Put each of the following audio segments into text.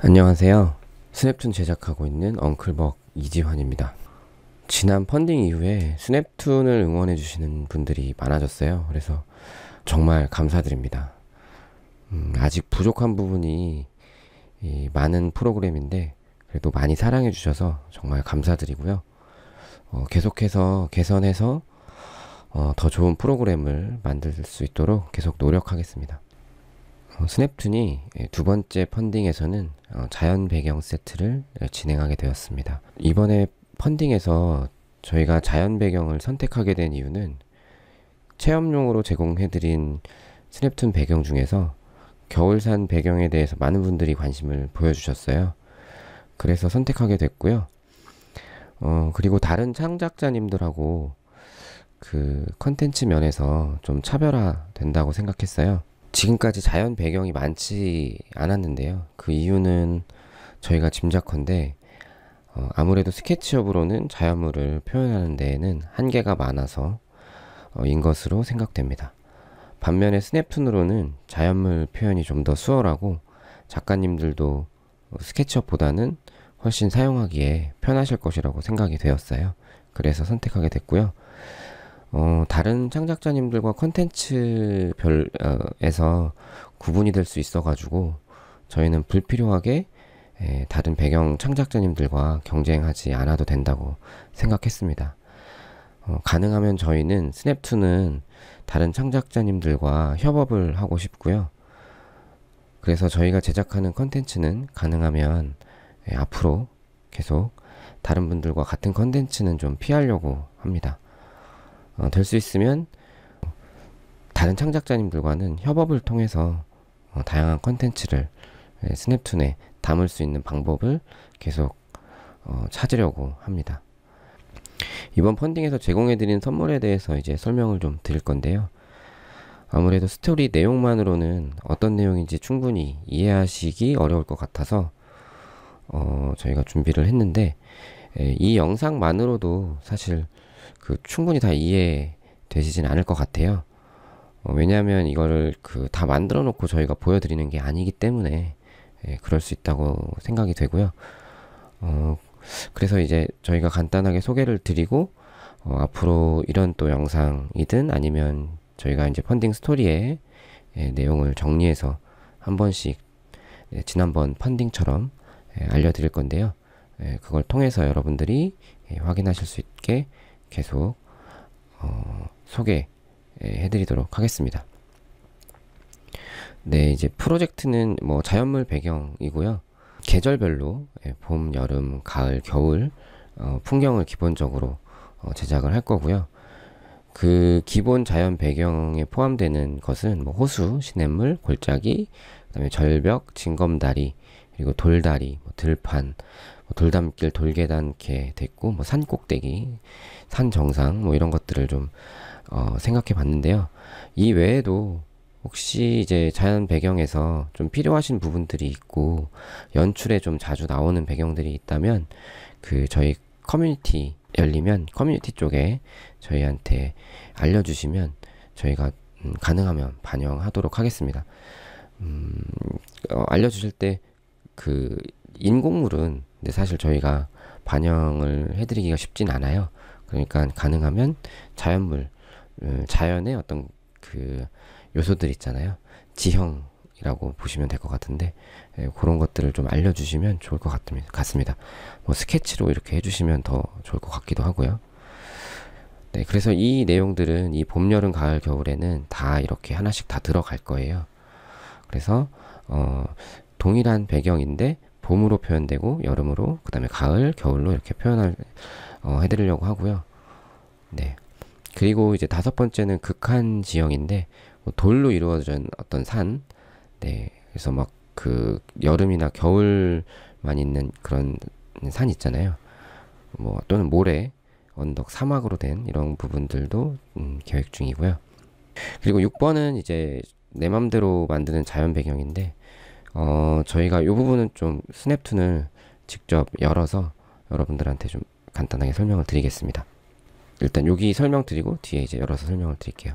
안녕하세요. 스냅툰 제작하고 있는 엉클벅 이지환입니다. 지난 펀딩 이후에 스냅툰을 응원해주시는 분들이 많아졌어요. 그래서 정말 감사드립니다. 음, 아직 부족한 부분이 많은 프로그램인데 그래도 많이 사랑해주셔서 정말 감사드리고요. 어, 계속해서 개선해서 어, 더 좋은 프로그램을 만들 수 있도록 계속 노력하겠습니다. 어, 스냅툰이 예, 두 번째 펀딩에서는 어, 자연 배경 세트를 예, 진행하게 되었습니다. 이번에 펀딩에서 저희가 자연 배경을 선택하게 된 이유는 체험용으로 제공해드린 스냅툰 배경 중에서 겨울산 배경에 대해서 많은 분들이 관심을 보여주셨어요. 그래서 선택하게 됐고요. 어, 그리고 다른 창작자님들하고 그 컨텐츠 면에서 좀 차별화 된다고 생각했어요. 지금까지 자연 배경이 많지 않았는데요. 그 이유는 저희가 짐작컨대 어, 아무래도 스케치업으로는 자연물을 표현하는 데에는 한계가 많아서 어, 인 것으로 생각됩니다. 반면에 스냅툰으로는 자연물 표현이 좀 더 수월하고 작가님들도 어, 스케치업보다는 훨씬 사용하기에 편하실 것이라고 생각이 되었어요. 그래서 선택하게 됐고요. 어, 다른 창작자님들과 컨텐츠별에서 구분이 될 수 있어가지고 저희는 불필요하게 에, 다른 배경 창작자님들과 경쟁하지 않아도 된다고 생각했습니다. 어, 가능하면 저희는 스냅2는 다른 창작자님들과 협업을 하고 싶고요. 그래서 저희가 제작하는 컨텐츠는 가능하면 에, 앞으로 계속 다른 분들과 같은 컨텐츠는 좀 피하려고 합니다. 어, 될 수 있으면 다른 창작자님들과는 협업을 통해서 어, 다양한 컨텐츠를 예, 스냅툰에 담을 수 있는 방법을 계속 어, 찾으려고 합니다. 이번 펀딩에서 제공해드린 선물에 대해서 이제 설명을 좀 드릴 건데요. 아무래도 스토리 내용만으로는 어떤 내용인지 충분히 이해하시기 어려울 것 같아서 어, 저희가 준비를 했는데 에, 예, 이 영상만으로도 사실 그 충분히 다 이해되시진 않을 것 같아요. 어, 왜냐하면 이거를 그 다 만들어 놓고 저희가 보여드리는 게 아니기 때문에 예, 그럴 수 있다고 생각이 되고요. 어, 그래서 이제 저희가 간단하게 소개를 드리고 어, 앞으로 이런 또 영상이든 아니면 저희가 이제 펀딩 스토리의 예, 내용을 정리해서 한 번씩 예, 지난번 펀딩처럼 예, 알려드릴 건데요. 예, 그걸 통해서 여러분들이 예, 확인하실 수 있게 계속 어, 소개해드리도록 예, 하겠습니다. 네, 이제 프로젝트는 뭐 자연물 배경이고요. 계절별로 예, 봄, 여름, 가을, 겨울 어, 풍경을 기본적으로 어, 제작을 할 거고요. 그 기본 자연 배경에 포함되는 것은 뭐 호수, 시냇물, 골짜기, 그다음에 절벽, 징검다리, 그리고 돌다리, 뭐 들판, 돌담길 돌계단계 됐고 뭐산 꼭대기 산 정상 뭐 이런 것들을 좀 어, 생각해 봤는데요 이 외에도 혹시 이제 자연 배경에서 좀 필요하신 부분들이 있고 연출에 좀 자주 나오는 배경들이 있다면 그 저희 커뮤니티 열리면 커뮤니티 쪽에 저희한테 알려주시면 저희가 음, 가능하면 반영하도록 하겠습니다. 음, 어, 알려주실 때 그 인공물은 근데 사실 저희가 반영을 해드리기가 쉽진 않아요. 그러니까 가능하면 자연물, 어, 자연의 어떤 그 요소들 있잖아요. 지형이라고 보시면 될 것 같은데 예, 그런 것들을 좀 알려주시면 좋을 것 같습니다. 뭐 스케치로 이렇게 해주시면 더 좋을 것 같기도 하고요. 네, 그래서 이 내용들은 이 봄, 여름, 가을, 겨울에는 다 이렇게 하나씩 다 들어갈 거예요. 그래서 어, 동일한 배경인데 봄으로 표현되고 여름으로 그 다음에 가을, 겨울로 이렇게 표현을 어, 해드리려고 하고요. 네. 그리고 이제 다섯 번째는 극한 지형인데 뭐 돌로 이루어진 어떤 산, 네. 그래서 막 그 여름이나 겨울만 있는 그런 산 있잖아요. 뭐 또는 모래, 언덕, 사막으로 된 이런 부분들도 음, 계획 중이고요. 그리고 6번은 이제 내 맘대로 만드는 자연 배경인데 어, 저희가 이 부분은 좀 스냅툰을 직접 열어서 여러분들한테 좀 간단하게 설명을 드리겠습니다. 일단 여기 설명드리고 뒤에 이제 열어서 설명을 드릴게요.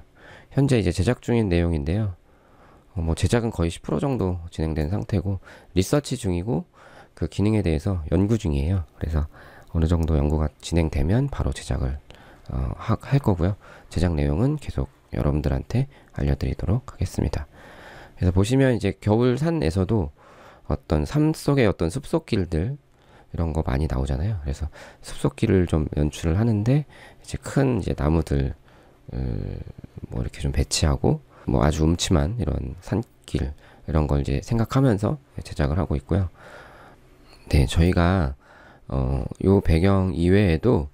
현재 이제 제작 중인 내용인데요. 어, 뭐 제작은 거의 10% 정도 진행된 상태고 리서치 중이고 그 기능에 대해서 연구 중이에요. 그래서 어느 정도 연구가 진행되면 바로 제작을 어, 할 거고요. 제작 내용은 계속 여러분들한테 알려드리도록 하겠습니다. 그래서 보시면 이제 겨울산에서도 어떤 삶 속의 어떤 숲속길들 이런 거 많이 나오잖아요. 그래서 숲속길을 좀 연출을 하는데 이제 큰 이제 나무들 음, 뭐 이렇게 좀 배치하고 뭐 아주 음침한 이런 산길 이런 걸 이제 생각하면서 제작을 하고 있고요. 네, 저희가 어, 요 배경 이외에도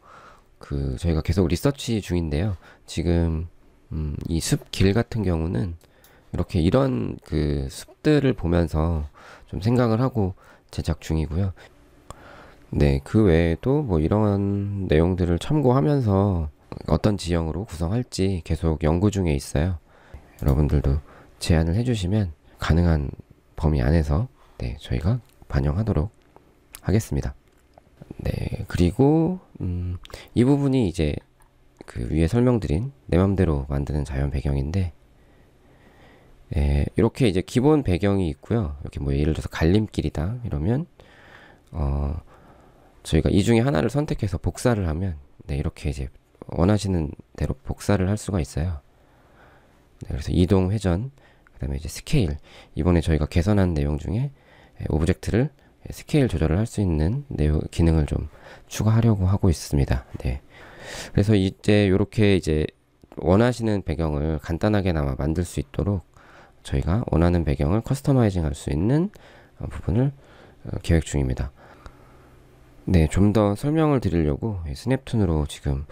그 저희가 계속 리서치 중인데요. 지금 음, 이숲길 같은 경우는 이렇게 이런 그 숲들을 보면서 좀 생각을 하고 제작 중이고요. 네, 그 외에도 뭐 이런 내용들을 참고하면서 어떤 지형으로 구성할지 계속 연구 중에 있어요. 여러분들도 제안을 해주시면 가능한 범위 안에서 네, 저희가 반영하도록 하겠습니다. 네, 그리고 음, 이 부분이 이제 그 위에 설명드린 내 맘대로 만드는 자연 배경인데 예, 이렇게 이제 기본 배경이 있고요. 이렇게 뭐 예를 들어서 갈림길이다 이러면 어, 저희가 이 중에 하나를 선택해서 복사를 하면 네, 이렇게 이제 원하시는 대로 복사를 할 수가 있어요. 네, 그래서 이동, 회전, 그다음에 이제 스케일 이번에 저희가 개선한 내용 중에 예, 오브젝트를 예, 스케일 조절을 할 수 있는 내용 기능을 좀 추가하려고 하고 있습니다. 네. 그래서 이제 이렇게 이제 원하시는 배경을 간단하게나마 만들 수 있도록 저희가 원하는 배경을 커스터마이징 할 수 있는 어, 부분을 어, 계획 중입니다. 네, 좀 더 설명을 드리려고 스냅툰으로 지금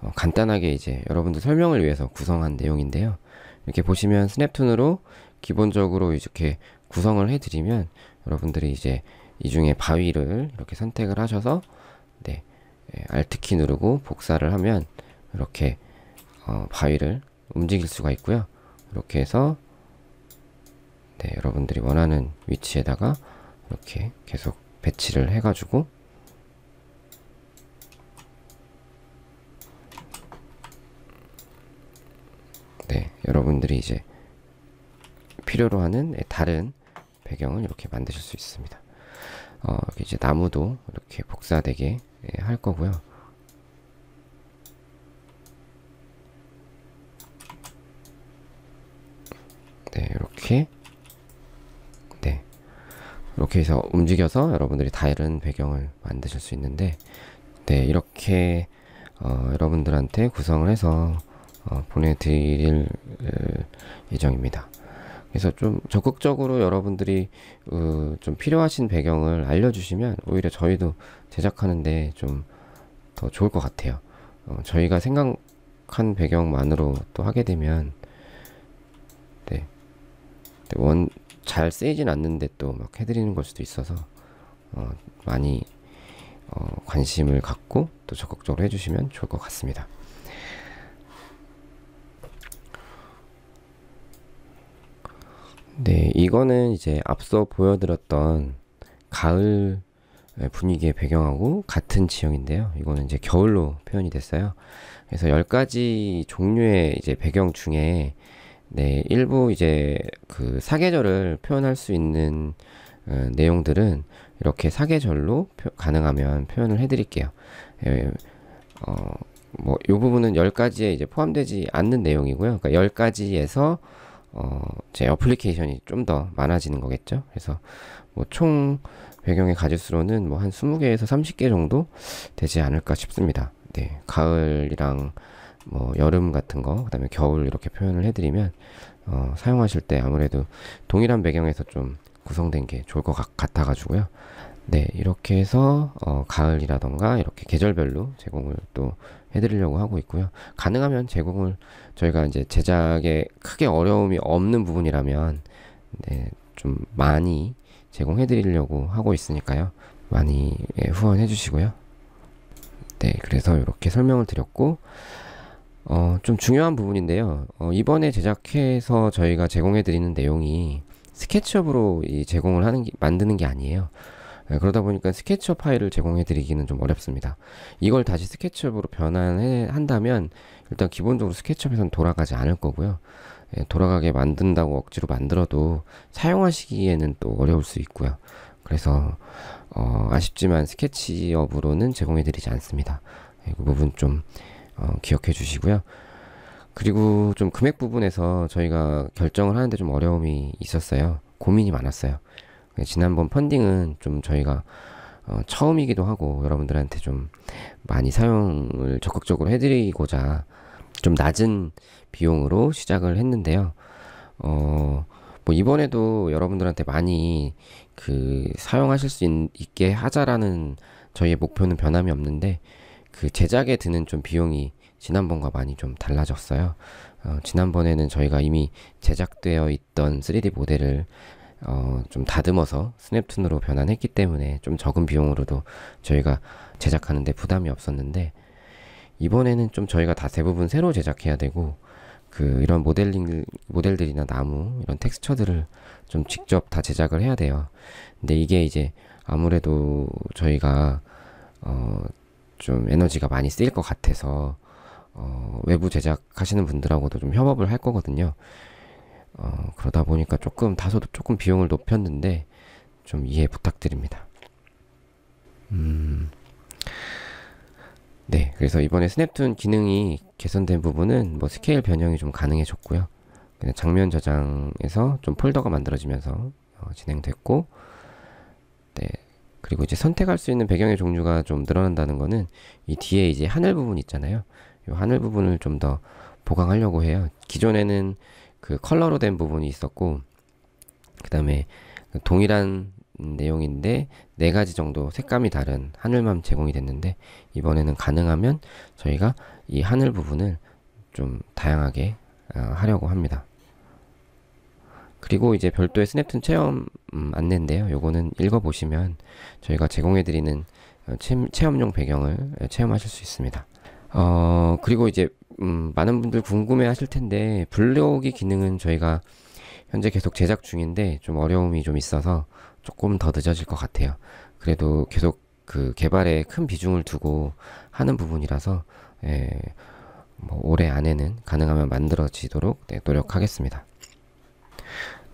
어, 간단하게 이제 여러분들 설명을 위해서 구성한 내용인데요. 이렇게 보시면 스냅툰으로 기본적으로 이렇게 구성을 해드리면 여러분들이 이제 이 중에 바위를 이렇게 선택을 하셔서 네, Alt키 예, 누르고 복사를 하면 이렇게 어, 바위를 움직일 수가 있고요. 이렇게 해서 네, 여러분들이 원하는 위치에다가 이렇게 계속 배치를 해가지고 네, 여러분들이 이제 필요로 하는 네, 다른 배경을 이렇게 만드실 수 있습니다. 어, 이제 나무도 이렇게 복사되게 예, 할 거고요. 네, 이렇게 이렇게 해서 움직여서 여러분들이 다른 배경을 만드실 수 있는데 네 이렇게 어, 여러분들한테 구성을 해서 어, 보내드릴 예정입니다. 그래서 좀 적극적으로 여러분들이 어, 좀 필요하신 배경을 알려주시면 오히려 저희도 제작하는데 좀 더 좋을 것 같아요. 어, 저희가 생각한 배경만으로 또 하게 되면 네, 네 원잘 쓰이진 않는데 또 막 해드리는 걸 수도 있어서 어, 많이 어, 관심을 갖고 또 적극적으로 해주시면 좋을 것 같습니다. 네, 이거는 이제 앞서 보여드렸던 가을 예, 분위기의 배경하고 같은 지형인데요. 이거는 이제 겨울로 표현이 됐어요. 그래서 10가지 종류의 이제 배경 중에 네, 일부 이제 그 사계절을 표현할 수 있는 어, 내용들은 이렇게 사계절로 표, 가능하면 표현을 해드릴게요. 예, 어, 뭐, 요 부분은 10가지에 이제 포함되지 않는 내용이고요. 그러니까 10가지에서 어, 제 어플리케이션이 좀 더 많아지는 거겠죠. 그래서 뭐 총 배경의 가짓수로는 뭐한 20개에서 30개 정도 되지 않을까 싶습니다. 네, 가을이랑 뭐 여름 같은 거, 그다음에 겨울 이렇게 표현을 해드리면 어, 사용하실 때 아무래도 동일한 배경에서 좀 구성된 게 좋을 것 같아 가지고요. 네, 이렇게 해서 어, 가을이라던가 이렇게 계절별로 제공을 또 해드리려고 하고 있고요. 가능하면 제공을 저희가 이제 제작에 크게 어려움이 없는 부분이라면 네, 좀 많이 제공해 드리려고 하고 있으니까요. 많이 예, 후원해 주시고요. 네, 그래서 이렇게 설명을 드렸고 어, 좀 중요한 부분인데요. 어, 이번에 제작해서 저희가 제공해 드리는 내용이 스케치업으로 이 제공을 하는 게, 만드는 게 아니에요. 네, 그러다 보니까 스케치업 파일을 제공해 드리기는 좀 어렵습니다. 이걸 다시 스케치업으로 변환해 한다면 일단 기본적으로 스케치업에서는 돌아가지 않을 거고요. 네, 돌아가게 만든다고 억지로 만들어도 사용하시기에는 또 어려울 수 있고요. 그래서 어, 아쉽지만 스케치업으로는 제공해 드리지 않습니다. 네, 그 부분 좀 어, 기억해 주시고요. 그리고 좀 금액 부분에서 저희가 결정을 하는데 좀 어려움이 있었어요. 고민이 많았어요. 예, 지난번 펀딩은 좀 저희가 어, 처음이기도 하고 여러분들한테 좀 많이 사용을 적극적으로 해드리고자 좀 낮은 비용으로 시작을 했는데요. 어, 뭐 이번에도 여러분들한테 많이 그 사용하실 수 있, 게 하자라는 저희의 목표는 변함이 없는데 그 제작에 드는 좀 비용이 지난번과 많이 좀 달라졌어요. 어, 지난번에는 저희가 이미 제작되어 있던 3D 모델을 어, 좀 다듬어서 스냅툰으로 변환했기 때문에 좀 적은 비용으로도 저희가 제작하는데 부담이 없었는데 이번에는 좀 저희가 다 대부분 새로 제작해야 되고 그 이런 모델링 모델들이나 나무 이런 텍스처들을 좀 직접 다 제작을 해야 돼요. 근데 이게 이제 아무래도 저희가 어, 좀 에너지가 많이 쓰일 것 같아서 어, 외부 제작하시는 분들하고도 좀 협업을 할 거거든요. 어, 그러다 보니까 조금 다소 도 조금 비용을 높였는데 좀 이해 부탁드립니다. 음. 네, 그래서 이번에 스냅툰 기능이 개선된 부분은 뭐 스케일 변형이 좀 가능해졌고요. 그냥 장면 저장에서 좀 폴더가 만들어지면서 어, 진행됐고, 네, 그리고 이제 선택할 수 있는 배경의 종류가 좀 늘어난다는 거는 이 뒤에 이제 하늘 부분 있잖아요. 이 하늘 부분을 좀 더 보강하려고 해요. 기존에는 그 컬러로 된 부분이 있었고 그 다음에 동일한 내용인데 네 가지 정도 색감이 다른 하늘만 제공이 됐는데 이번에는 가능하면 저희가 이 하늘 부분을 좀 다양하게 어, 하려고 합니다. 그리고 이제 별도의 스냅툰 체험 음, 안내인데요. 요거는 읽어보시면 저희가 제공해드리는 어, 체험용 배경을 체험하실 수 있습니다. 어, 그리고 이제 음, 많은 분들 궁금해 하실 텐데 블로기 기능은 저희가 현재 계속 제작 중인데 좀 어려움이 좀 있어서 조금 더 늦어질 것 같아요. 그래도 계속 그 개발에 큰 비중을 두고 하는 부분이라서 예, 뭐 올해 안에는 가능하면 만들어지도록 네, 노력하겠습니다.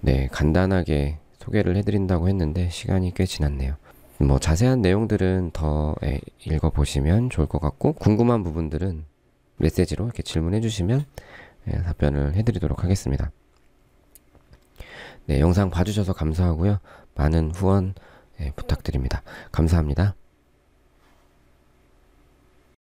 네, 간단하게 소개를 해드린다고 했는데 시간이 꽤 지났네요. 뭐 자세한 내용들은 더 예, 읽어보시면 좋을 것 같고 궁금한 부분들은 메시지로 이렇게 질문해 주시면 예, 답변을 해드리도록 하겠습니다. 네, 영상 봐주셔서 감사하고요. 많은 후원 예, 부탁드립니다. 감사합니다.